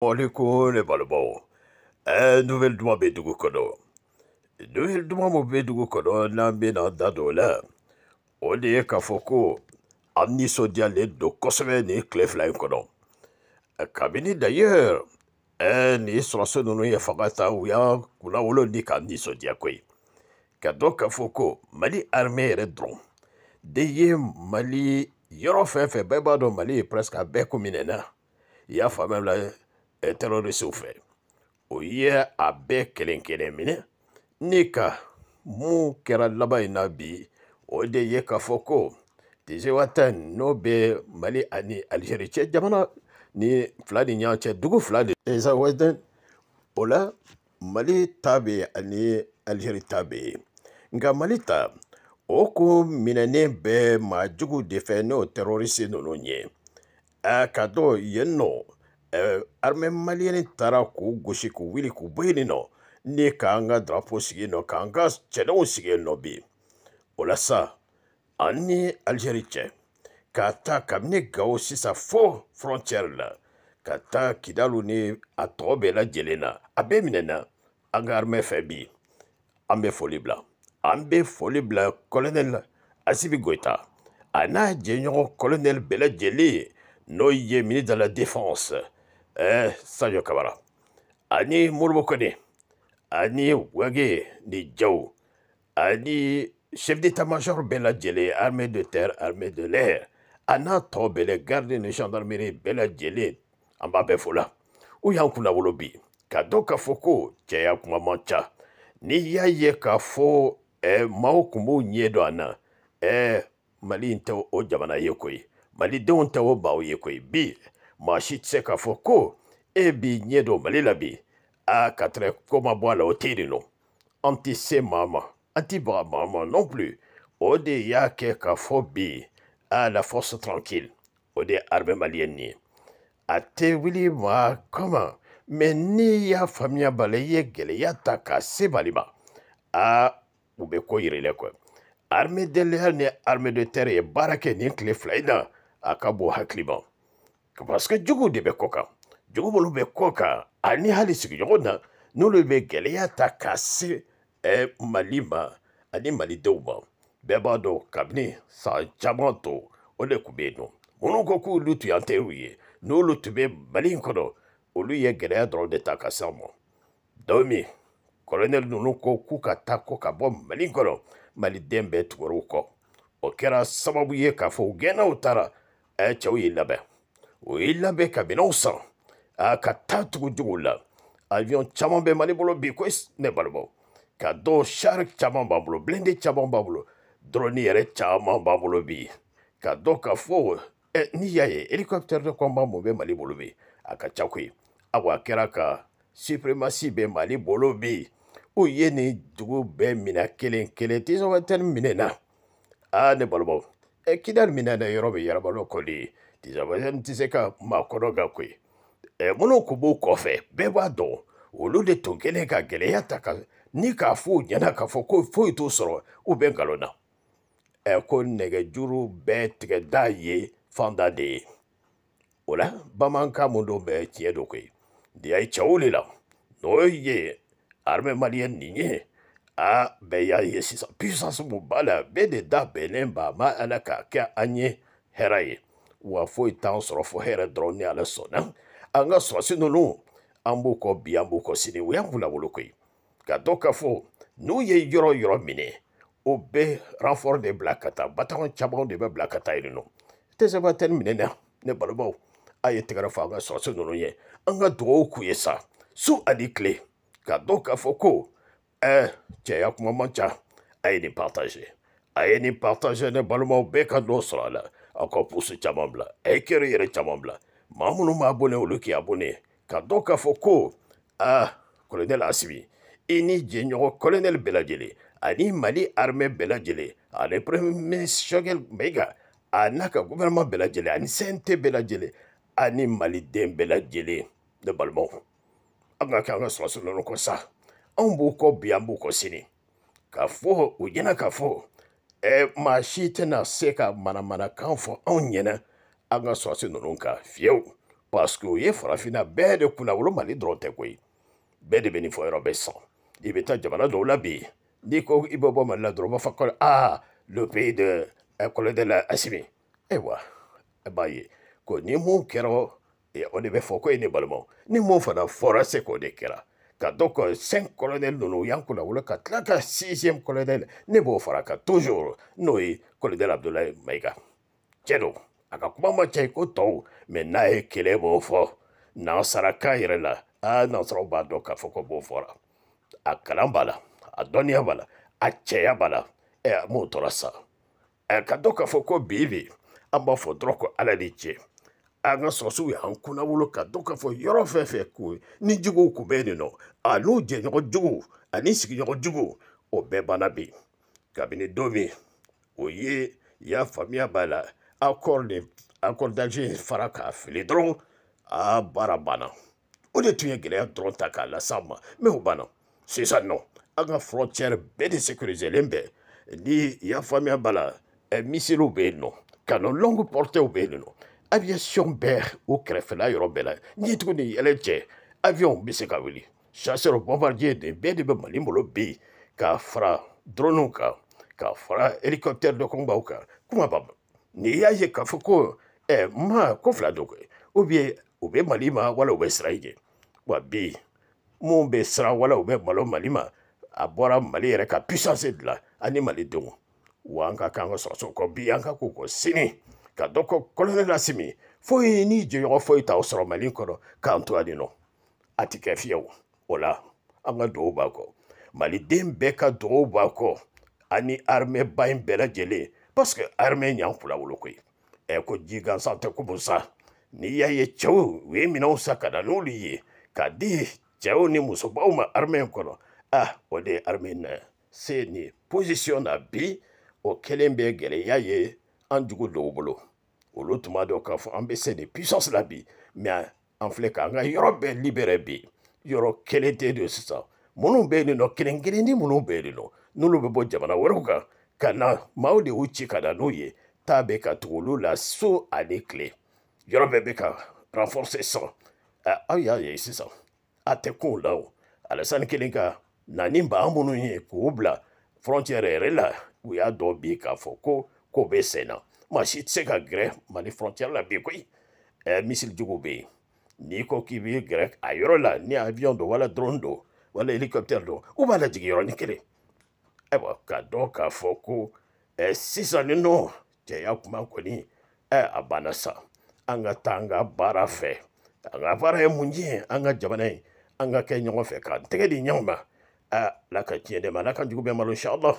aleykum ne balimaw eh, nouvelle duman bɛ dugu kɔnɔ nouvelle duman min bɛ dugu kɔnɔ n'an bɛna an da don o la o de ye k'a fɔ ko an nisɔndiyalen don kosɛbɛ nin tile fila in kɔnɔ kabini d'ailleurs nin sɔrɔso ninnu ye fanga ta u y'a kunna wolo ni k'an nisɔndiya koyi ka dɔn k'a fɔ ko mali armée yɛrɛ dɔrɔn de ye mali yɔrɔ fɛn fɛn bɛɛ b'a dɔn mali ye presque a bɛɛ kominɛna i y'a faamuya o la terɔrisiw fɛ o ye a bɛɛ kelen kelen minɛ ni ka mun kɛra laban in na bi o de ye k'a fɔ ko tizewata n'o bɛ mali ani alizeri cɛ jamana ni fila ni ɲɔgɔn cɛ dugu fila de ezawɛdɛn o la mali ta bɛ yen ani alizeri ta bɛ yen nka mali ta o kun minɛnen bɛ maa jugu de fɛ n'o tɛrɔrisi ninnu ye a ka dɔn yen nɔ Eh, armée maliyɛn taara k'u gosi k'u wuli k'u bɔ yen nɔ ni k'an ka drapeau sigi yen nɔ k'an ka cɛdenw sigi yen nɔ bi o la sa an ni alizeri cɛ ka taa kabini gawo sisan fo frontière la ka taa kidalu ni a tɔ bɛɛ lajɛlen na a bɛɛ minɛna an ka armée fɛ bi an bɛ foli bila an bɛ foli bila colonel asibi goyita a n'a jɛɲɔgɔn colonel bɛɛ lajɛlen n'o ye ministre de la défense eh, sadio kabara ani moribo kone ani wage ni jaw ani chef d'état major bɛɛ lajɛlen armée de terre armée de l'air a n'a tɔ bɛɛ lɛ garde ni gendarmerie bɛɛ lajɛlen an b'a bɛɛ fo la u y'an kunnawolo bi ka dɔn k'a fɔ ko cɛya kuma man ca n'i y'a ye k'a fɔ eh, maaw tun b'u ɲɛ dɔn a na eh, mali in tɛ o jamana ye koyi malidenw tɛ o maaw ye koyi bi mashi tseka foko ebi nyedo malelabi akatre koma bwala otirino anti se mama anti ba mama non plus ode ya ke ka fo bi a la force tranquille ode arme malienne ni ate wili ma kama mɛ n'i y'a faamuya b'a la i ye gɛlɛya ta k'a se bali ma aa u bɛ ko yira i la quoi armée de l'air ni armée de terre ye baara kɛ nin tile fila in na a ka bon hakili ma parce que juguw de bɛ kɔ kan jugu minnu be kɔ kan ani hali sigiɲɔgɔn na n'olu be gɛlɛya ta ka se ɛ e, mali ma ani malidenw ma bɛɛ b'a dɔn kabini san caman to o le kun be yen nɔ munnu ko k'olu tun y'an teriw ye n'olu tun be mali in kɔnɔ olu ye gɛlɛya dɔrɔn de ta ka se an ma dɔw min kɔlɔnɛli ninnu ko k'u ka ta ko ka bɔ mali kɔnɔ maliden bɛɛ tugura kɔ o kɛra sababu ye k'a fɔ u gɛnnaw taara ɛ e, cɛw y'i labɛn o ye labɛn ka bɛnnaw san a ka taa tugu jogow la avion caman bɛ mali bolo bi ko ne balimaw ka dɔw sari caman b'an bolo blende caman b'an bolo droni yɛrɛ caman b'an bolo bi ka dɔ ka fɔ eh, n'i y'a ye hélicoptère de combat mun bɛ mali bolo bi a ka ca koyi awa a kɛra ka suprématie bɛ mali bolo bi u ye nin dugu bɛɛ minɛ kelen kelen tisɔn ka tɛ nin minɛ na aa ne balimaw ɛ kidali minɛ na yɔrɔ min yɛrɛbalo kɔni ka dizabazanitizeka makoro gakwe e, munu kubu kɔfɛ bɛɛ b'a dɔn olu de tun kɛlen ka gɛlɛya ta ka ni k'a fɔ u ɲɛna k'a fɔ e, ko foyi t'u sɔrɔ u bɛ nkalon na ɛ ko nɛgɛjuru bɛɛ tigɛda ye fanda de ye o la bamanankan mun don bɛɛ tiɲɛ don koyi de y'a ye cɛw de la n'o ye armée malienne nin ye a bɛɛ y'a ye sisan puissance mun b'a la bɛɛ de da bɛnnen b'a ma ala k'a kɛ an ye hɛrɛ ye wa foyi t'an sɔrɔ fɔ hɛrɛ dɔrɔn ni ale sɔnna an ka sɔrɔsi ninnu an b'u kɔ bi an b'u kɔ sini o y'an koyi ka dɔ ka fɔ n'u ye yɔrɔ yɔrɔ minɛ o de bila ka taa batagɔn caman de bɛ bila ka taa yen nɔ tɛ ni minɛ na ne balimaw a ye tɛgɛrɛ fɔ an ka sɔrɔsi ninnu ye an ka dugawu k'u ye sa su ani tile ka dɔn k'a fɔ ko ɛɛ cɛya kuma man ca a ye nin partage a ye nin partage ne balimaw bɛɛ ka dɔ sɔrɔ a la aw ka pusu caman bila a ye kɛra yɛrɛ caman bila maa minnu b'a bɔnɛ olu k'i abone ka dɔn k'a fɔ ko ah kolonɛl asibi i ni jɛɲɔgɔn kolonɛl bɛɛ lajɛlen ani mali armɛ bɛɛ lajɛlen ani premier shɔgɛl mɛyiga a n'a ka guvɛrɛnɛman bɛɛ lajɛlen ani sɛnte bɛɛ lajɛlen ani maliden bɛɛ lajɛlen ne balimaw an ka kɛ an ka sɔrɔsi nɔnɔ kɔ sa anw b'u kɔ bi an b'u kɔ sini k'a fɔ u ɲɛna k'a fɔ maa si tɛna se ka manamanakan fɔ anw ɲɛna an ka sɔrasi ninnu kan fiyewu paske o ye farafinna bɛɛ de kunna wolo mali dɔrɔn tɛ koyi bɛɛ de bɛ nin fɔ yɔrɔ bɛɛ san i bɛ taa jamana dɔw la bi n'i ko i bɛ bɔ mali la dɔrɔn u b'a fɔ kɔlɛ aa ah, le pays de kɔlɛ de la asimi ayiwa a b'a ye ko ni mun kɛra o de bɛ fɔ ko ye ne balimaw ni mun fana fɔra se k'o de kɛra ka donc 5 euh, colonel ninnu u y'an kunna ka tila ka 6e colonel ne b'o fara ka toujours n'o ye colonel abdulayi mayiga cɛ don a ka kuma ma cɛ ko tɔw mɛ n'a ye kɛlɛ b'o fɔ nansarakan yɛrɛ la aa nansaraw b'a dɔn k'a fɔ ko b'o fɔra a kalan b'a la a dɔnniya b'a la a cɛya b'a la ɛ e a m'o tɔra sa e ka dɔn k'a fɔ ko bi bi an b'a fɔ dɔrɔn ko ala ni cɛ an ka sɔrɔsiw y'an kunnawolo ka dɔn k'a fɔ yɔrɔ fɛn fɛn ko ni juguw kun bɛ yen nɔ a n'u jɛɲɔgɔn juguw ani sigiɲɔgɔn juguw o bɛɛ banna bi kabini don min o ye y'a faamuya b'a la accord de accord d'alger fara k'a fili dɔrɔn a baara banna o de tun ye gɛlɛya dɔrɔn ta k'a las'a ma mɛ o banna sisan nɔ an ka frontière bɛɛ de sécuriselen bɛ ni y'a faamuya b'a la eh, misiliw bɛ yen nɔ ka na longue portée bɛ yen nɔ aviation bɛɛ o kɛrɛfɛla yɔrɔ bɛɛ la n'i ye tuguni yɛlɛ cɛ avion bɛ se ka wuli chasseur bombardier de bɛɛ de bɛ mali bolo bi yen ka fara drone kan ka fara hélicoptère dɔgɔkunbaw kan kuma ba n'i y'a ye k'a fɔ ko ɛ eh, ma ko fila don koyi ou bien u bɛ mali ma wala u bɛ siran i ɲɛ wa bi mun bɛ siran wala u bɛ malo mali ma a bɔra mali yɛrɛ ka puissance dilan ani malidenw wa an ka kan ka sɔrɔsɔrɔ kɔ bi an ka k'u kɔ sini. ka dɔ ko kolonɛli asimi foyi n'i jɛɲɔgɔn foyi t'aw sɔrɔ mali kɔnɔ k'an to ani nɔ a ti kɛ fiyewu o la an ka dugawu b'a kɔ maliden bɛɛ ka dugawu b'a kɔ ani armée ba in bɛɛ lajɛlen parce que armée y'an kula wolo koyi ɛ ko ji gansan tɛ komi sa n'i y'a ye cɛw u ye minɛnw sa ka na n'olu ye k'a di cɛw ni musobaw ma armée in kɔnɔ ah o de ye armée na se nin position na bi o kelen bɛ gɛlɛya ye an jugu dɔw bolo olu tun b'a dɔn k'a fɔ an bɛ se de puissance la bi mais an filɛ k'an ka yɔrɔ bɛɛ libéré bi yɔrɔ kelen tɛ de sisan minnu bɛ yen nɔ kelen kelen ni minnu bɛ yen nɔ n'olu bɛ bɔ jamana wɛrɛw kan ka na maaw de y'u ci ka na n'u ye taa bɛ ka tugu olu la so ani tile yɔrɔ bɛɛ bɛ ka renforcer sisan aw y'a ye sisan a tɛ kun la o alasani kelen ka na ni baa minnu ye k'u bila frontière yɛrɛ la u y'a dɔn bi k'a fɔ ko ko bɛ sen na maa si tɛ mali frontière la bi koyi ɛ eh, misiri jugu bɛ yen n'i ko la ni avion don wala drone don wala hélicoptère don u b'a lajigin yɔrɔnin kelen ayiwa ka dɔn k'a fɔ ko ɛ sisan nin nɔ cɛya kuma kɔni ɛ sa an ka taa an ka baara fɛ an ka baara ye mun ye ka jamana ye an ka ka tiɲɛ dɛ ma ala malo inshallah